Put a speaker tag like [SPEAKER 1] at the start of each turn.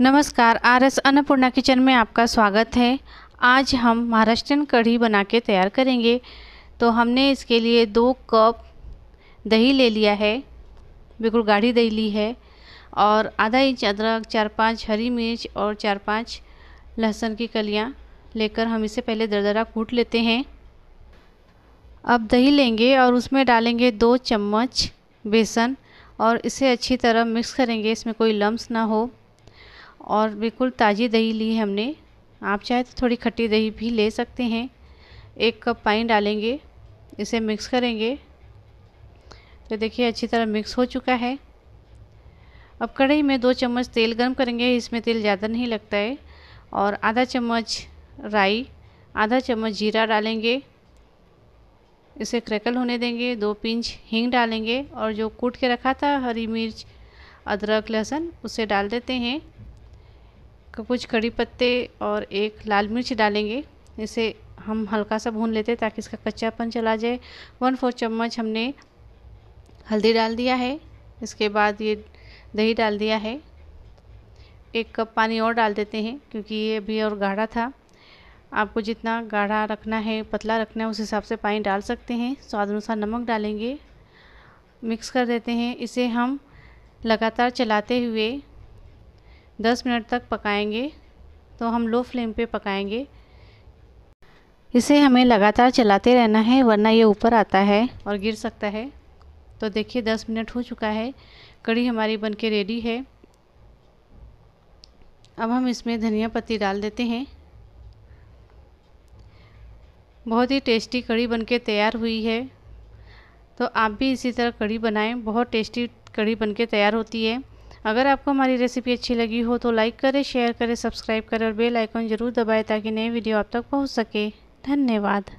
[SPEAKER 1] नमस्कार R S Annapurna kitchen में आपका स्वागत है आज हम महाराष्ट्रियन कढ़ी बना के तैयार करेंगे तो हमने इसके लिए दो कप दही ले लिया है बिल्कुल गाढ़ी दही ली है और आधा इंच अदरक चार पांच हरी मिर्च और चार पांच लहसुन की कलियां लेकर हम इसे पहले दरदरा कूट लेते हैं अब दही लेंगे और उसमें डालेंगे दो चम्मच बेसन और इसे अच्छी तरह मिक्स करेंगे इसमें कोई लम्स ना हो और बिल्कुल ताज़ी दही ली है हमने आप चाहे तो थोड़ी खट्टी दही भी ले सकते हैं एक कप पानी डालेंगे इसे मिक्स करेंगे तो देखिए अच्छी तरह मिक्स हो चुका है अब कढ़ाई में दो चम्मच तेल गर्म करेंगे इसमें तेल ज़्यादा नहीं लगता है और आधा चम्मच राई आधा चम्मच जीरा डालेंगे इसे क्रैकल होने देंगे दो पिंच हींग डालेंगे और जो कूट के रखा था हरी मिर्च अदरक लहसुन उसे डाल देते हैं कुछ कड़ी पत्ते और एक लाल मिर्च डालेंगे इसे हम हल्का सा भून लेते हैं ताकि इसका कच्चापन चला जाए वन फोर चम्मच हमने हल्दी डाल दिया है इसके बाद ये दही डाल दिया है एक कप पानी और डाल देते हैं क्योंकि ये अभी और गाढ़ा था आपको जितना गाढ़ा रखना है पतला रखना है उस हिसाब से पानी डाल सकते हैं स्वाद अनुसार नमक डालेंगे मिक्स कर देते हैं इसे हम लगातार चलाते हुए 10 मिनट तक पकाएंगे तो हम लो फ्लेम पे पकाएंगे इसे हमें लगातार चलाते रहना है वरना ये ऊपर आता है और गिर सकता है तो देखिए 10 मिनट हो चुका है कड़ी हमारी बन के रेडी है अब हम इसमें धनिया पत्ती डाल देते हैं बहुत ही टेस्टी कड़ी बन के तैयार हुई है तो आप भी इसी तरह कड़ी बनाएं बहुत टेस्टी कड़ी बन के तैयार होती है अगर आपको हमारी रेसिपी अच्छी लगी हो तो लाइक करें शेयर करें सब्सक्राइब करें और बेल आइकन ज़रूर दबाएं ताकि नए वीडियो आप तक पहुंच सके धन्यवाद